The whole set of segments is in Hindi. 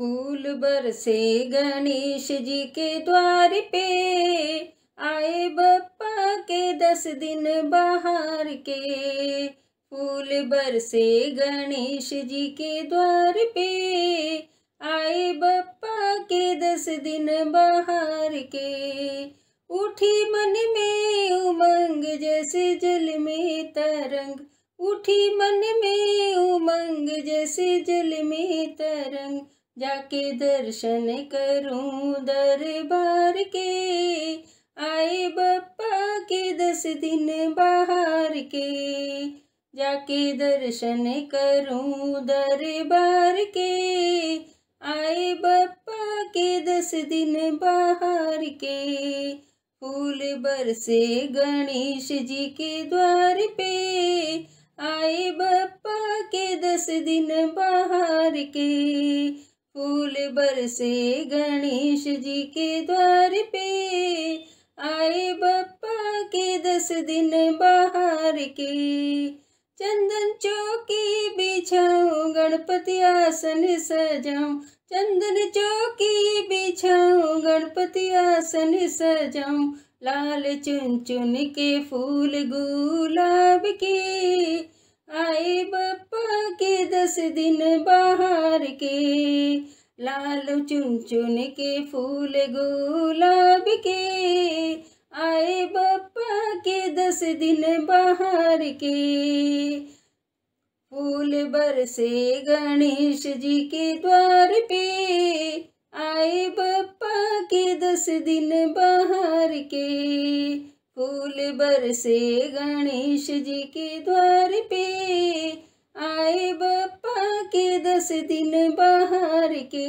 फूल बरसे गणेश जी के द्वार पे आए बप्पा के दस दिन बाहर के फूल बरसे गणेश जी के द्वार पे आए बप्पा के दस दिन बाहर के उठी मन में उमंग जैसे जल में तरंग उठी मन में उमंग जैसे जल में तरंग जाके दर्शन करूं दरबार के आए बप्पा के दस दिन बाहर के जाके दर्शन करूं दरबार के आए बप्पा के दस दिन बाहर के फूल बरसे गणेश जी के द्वार पे आए बप्पा के दस दिन बाहर के फूल बरसे गणेश जी के द्वार पे आए बप्पा के दस दिन बाहर के चंदन चौकी बिछाऊं गणपति आसन सजाऊं चंदन चौकी बिछाऊं गणपति आसन सजाऊं लाल चुन चुन के फूल गुलाब के आए के दस दिन बाहर के लाल चुन चुन के फूल गुलाब के आए बापा के दस दिन बाहर के फूल बरसे गणेश जी के द्वार पे आए बापा के दस दिन बाहर के फूल बरसे गणेश जी के द्वार पे आए बापा के दस दिन बाहर के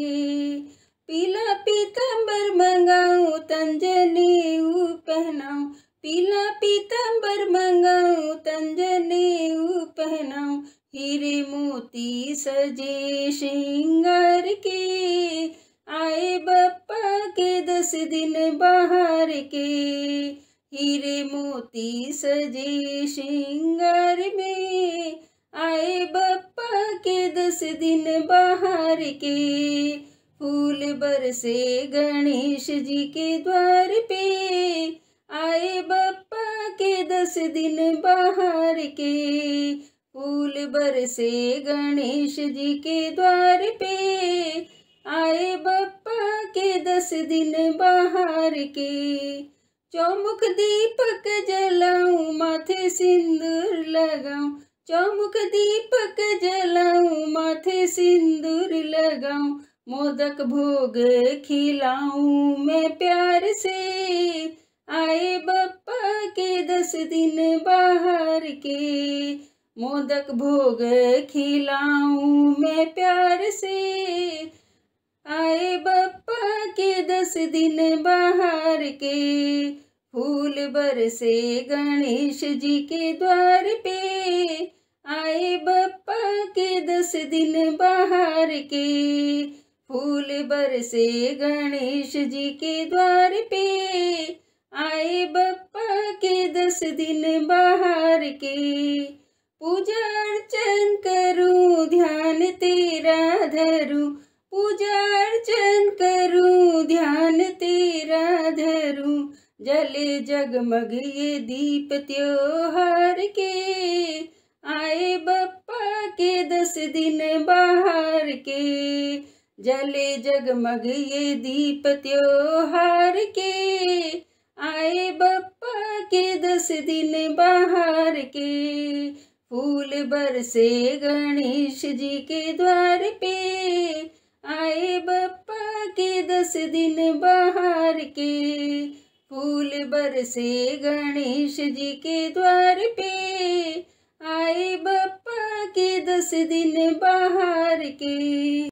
पीला पीतंबर मंगाऊ तंजनेऊ पहनाऊ पीला पीतम्बर मंगाऊ तंजनेऊ पहनाऊ हीरे मोती सजे श्रृंगार के आए बापा के दस दिन बाहर के हीरे मोती सजे श्रृंगार में आए बप्पा के दस दिन बाहर के फूल बरसे गणेश जी के द्वार पे आए बप्पा के दस दिन बाहर के फूल बरसे गणेश जी के द्वार पे आए बप्पा के दस दिन बाहर के चौमुख दीपक जलाऊं माथे सिंदूर लगाऊं चौमुख दीपक जलाऊ माथे सिंदूर लगाऊ मोदक भोग खिलाऊ मैं प्यार से आए बप्पा के दस दिन बाहर के मोदक भोग खिलाऊ मैं प्यार से आए बप्पा के दस दिन बाहर के फूल बरसे गणेश जी के द्वार पे आए बप्पा के दस दिन बाहर के फूल बरसे गणेश जी के द्वार पे आए बप्पा के दस दिन बाहर के पूजा अर्चन करूं ध्यान तेरा धरूं पूजा अर्चन करूं ध्यान तेरा धरूं जले जगमग ये दीप त्योहार के आए बप्पा के दस दिन बाहर के जले जगमग ये दीप त्योहार के आए बप्पा के दस दिन बाहर के फूल बरसे गणेश जी के द्वार पे आए बप्पा के दस दिन बाहर के फूल बरसे गणेश जी के द्वार पे आए बप्पा के दस दिन बाहर के